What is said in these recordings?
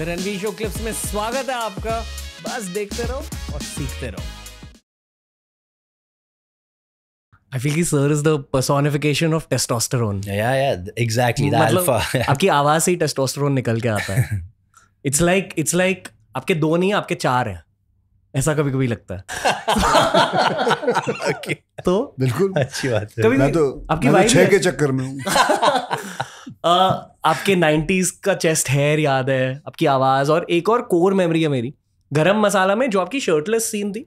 Ranveer show clips में स्वागत है आपका बस देखते रहो और सीखते रहो I feel कि sir is the personification of testosterone या या एग्जैक्टली द अल्फा आपकी आवाज से ही टेस्टोस्टेरोन निकल के आता है इट्स लाइक इट्स लाइक आपके दो नहीं आपके चार हैं ऐसा कभी कभी लगता है okay. तो बिल्कुल अच्छी बात है कभी मैं तो आपकी वाइफ छह के चक्कर में हूँ आपके नाइन्टीज का चेस्ट हेयर याद है आपकी आवाज और एक और कोर मेमोरी है मेरी गरम मसाला में जो आपकी शर्टलेस सीन थी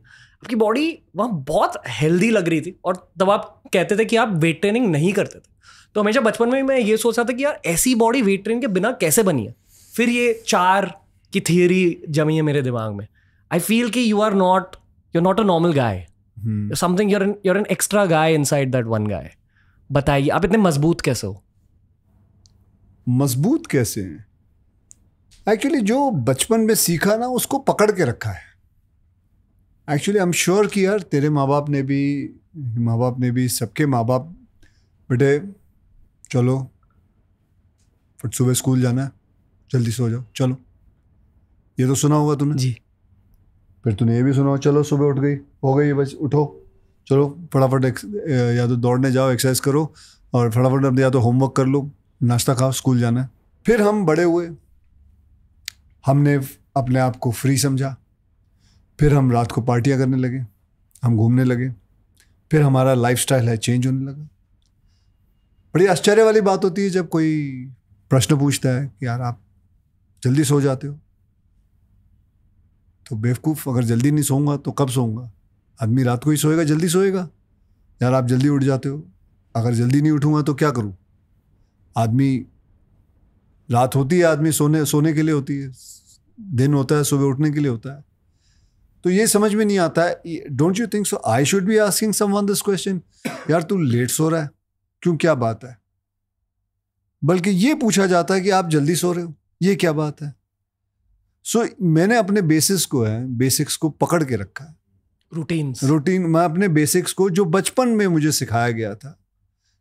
आपकी बॉडी वहाँ बहुत हेल्दी लग रही थी और तब आप कहते थे कि आप वेट ट्रेनिंग नहीं करते थे तो हमेशा बचपन में मैं ये सोच रहा था कि यार ऐसी बॉडी वेट ट्रेनिंग के बिना कैसे बनी है फिर ये चार की थियोरी जमी है मेरे दिमाग में आई फील कि you are not you not a normal guy something your an your an extra guy inside that one guy बताइए आप इतने मजबूत कैसे हो मजबूत कैसे हैं एक्चुअली जो बचपन में सीखा ना उसको पकड़ के रखा है एक्चुअली आई एम श्योर कि यार तेरे माँ बाप ने भी माँ बाप ने भी सबके माँ बाप बेटे चलो फिर सुबह स्कूल जाना है जल्दी सो जाओ चलो ये तो सुना होगा तूने जी फिर तूने ये भी सुना हो चलो सुबह उठ गई हो गई बस उठो चलो फटाफट या तो दौड़ने जाओ एक्सरसाइज करो और फटाफट या तो होमवर्क कर लो नाश्ता खाओ स्कूल जाना है फिर हम बड़े हुए हमने अपने आप को फ्री समझा फिर हम रात को पार्टियाँ करने लगे हम घूमने लगे फिर हमारा स्टाइल है चेंज होने लगा बड़ी आश्चर्य वाली बात होती है जब कोई प्रश्न पूछता है कि यार आप जल्दी सो जाते हो तो बेवकूफ़ अगर जल्दी नहीं सोऊंगा तो कब सोऊंगा आदमी रात को ही सोएगा जल्दी सोएगा यार आप जल्दी उठ जाते हो अगर जल्दी नहीं उठूंगा तो क्या करूँ आदमी रात होती है आदमी सोने सोने के लिए होती है दिन होता है सुबह उठने के लिए होता है तो ये समझ में नहीं आता है don't you think so I should be asking someone this question यार तू लेट सो रहा है क्यों क्या बात है बल्कि ये पूछा जाता है कि आप जल्दी सो रहे हो ये क्या बात है सो so, मैंने अपने बेसिस को है बेसिक्स को पकड़ के रखा है रूटीन रूटीन मैं अपने बेसिक्स को जो बचपन में मुझे सिखाया गया था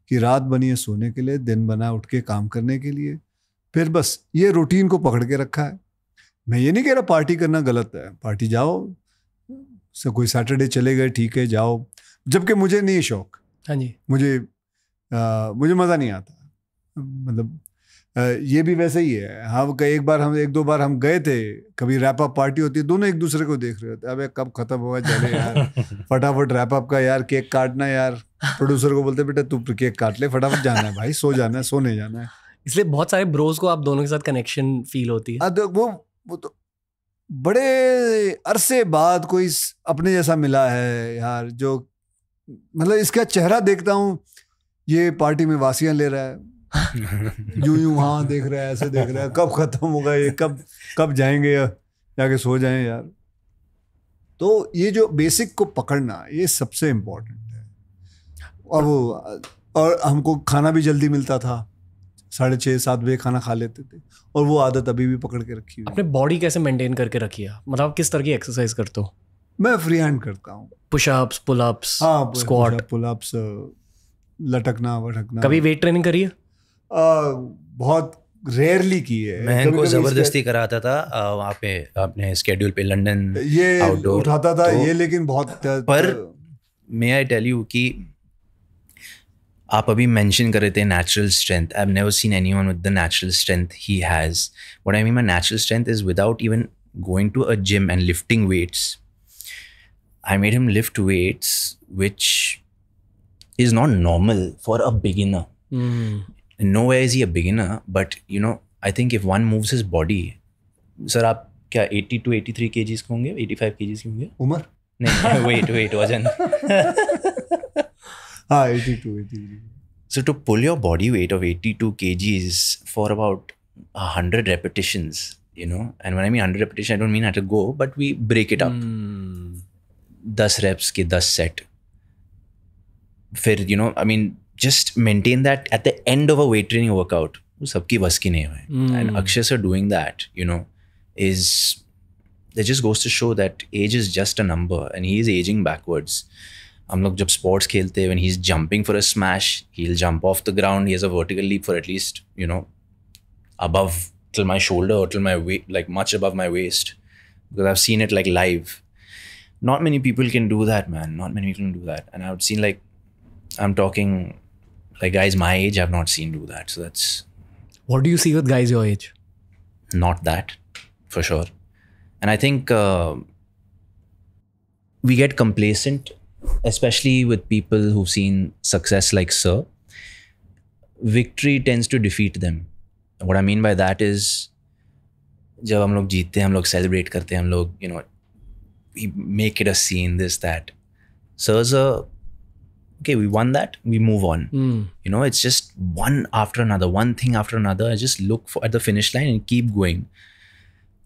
कि रात बनी है सोने के लिए दिन बना उठ के काम करने के लिए फिर बस ये रूटीन को पकड़ के रखा है मैं ये नहीं कह रहा पार्टी करना गलत है पार्टी जाओ से कोई सैटरडे चले गए ठीक है जाओ जबकि मुझे नहीं शौक हाँ जी मुझे आ, मुझे मज़ा नहीं आता मतलब ये भी वैसे ही है हम कई एक बार हम एक दो बार हम गए थे कभी रैप अप पार्टी होती है दोनों एक दूसरे को देख रहे होते अबे कब खत्म हुआ चले यार फटाफट रैप अप का यार केक काटना यार प्रोड्यूसर को बोलते बेटा तू केक काट ले फटाफट जाना है भाई सो जाना है सोने जाना है इसलिए बहुत सारे ब्रोज को आप दोनों के साथ कनेक्शन फील होती है तो वो वो तो बड़े अरसे बाद कोई अपने जैसा मिला है यार जो मतलब इसका चेहरा देखता हूँ ये पार्टी में वासियाँ ले रहा है यूं यूं हाँ देख रहा है ऐसे देख रहा है कब खत्म होगा ये कब कब जाएंगे या जाके सो जाएं यार तो ये जो बेसिक को पकड़ना ये सबसे इम्पोर्टेंट है अब और हमको खाना भी जल्दी मिलता था साढ़े छः सात बजे खाना खा लेते थे और वो आदत अभी भी पकड़ के रखी हुई अपने बॉडी कैसे मेंटेन करके रखी है मतलब किस तरह की एक्सरसाइज करते हो मैं फ्री हैंड करता हूँ पुशअप्स पुलअप्स हाँ स्क्वाट पुलअप्स लटकना वटकना कभी वेट ट्रेनिंग करी है बहुत रेयरली की है मैं को जबरदस्ती कराता था वहाँ पे अपने स्केड्यूल पे लंदन ये आउटडोर उठाता था तो, ये लेकिन बहुत पर मे आई टेल यू कि आप अभी मेंशन कर रहे थे natural strength I have never seen anyone with the natural strength he has what I mean my natural strength is without even going to a gym and lifting weights I made him lift weights which is not normal for a beginner nowhere is he a beginner, but you know, I think if one moves his body, sir, आप 80 to 83 kgs के 85 kgs के होंगे उमर नहीं weight weight ha 82 83 so to pull your body weight of 82 kgs for about 100 repetitions you know and when i mean 100 repetition i don't mean have to go but we break it up mm. 10 reps ke 10 set फिर you know I mean just maintain that at the end of a weight training workout sabki bas ki nahi hai mm. and akshay sir doing that you know is it just goes to show that age is just a number and he is aging backwards हम लोग जब sports खेलते हैं one he is jumping for a smash he jump off the ground he is a vertical leap for at least you know above till my shoulder till my way like much above my waist because I've seen it like live not many people can do that man not many people can do that and I have seen like I am talking like guys my age I've not seen do that. So that's what do you see with guys your age? Not that, for sure. And I think uh, we get complacent, especially with people who've seen success like Sir. Victory tends to defeat them. What I mean by that is, जब हम लोग जीतते हैं हम लोग celebrate करते हैं हम लोग you know make it a scene this that sirs a okay, we won that, we move on. Mm. You know, it's just one after another, one thing after another. I just look for, at the finish line and keep going.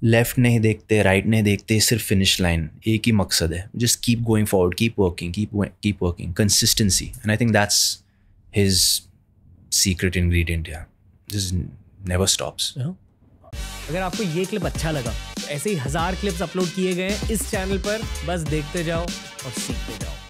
left left नहीं देखते right नहीं देखते सिर्फ finish line एक ही मकसद है just keep going keep keep working keep keep working consistency and I think that's his secret ingredient या दिस नेवर स्टॉप्स अगर आपको ये क्लिप अच्छा लगा तो ऐसे ही हजार क्लिप्स अपलोड किए गए हैं इस चैनल पर बस देखते जाओ और सीखते जाओ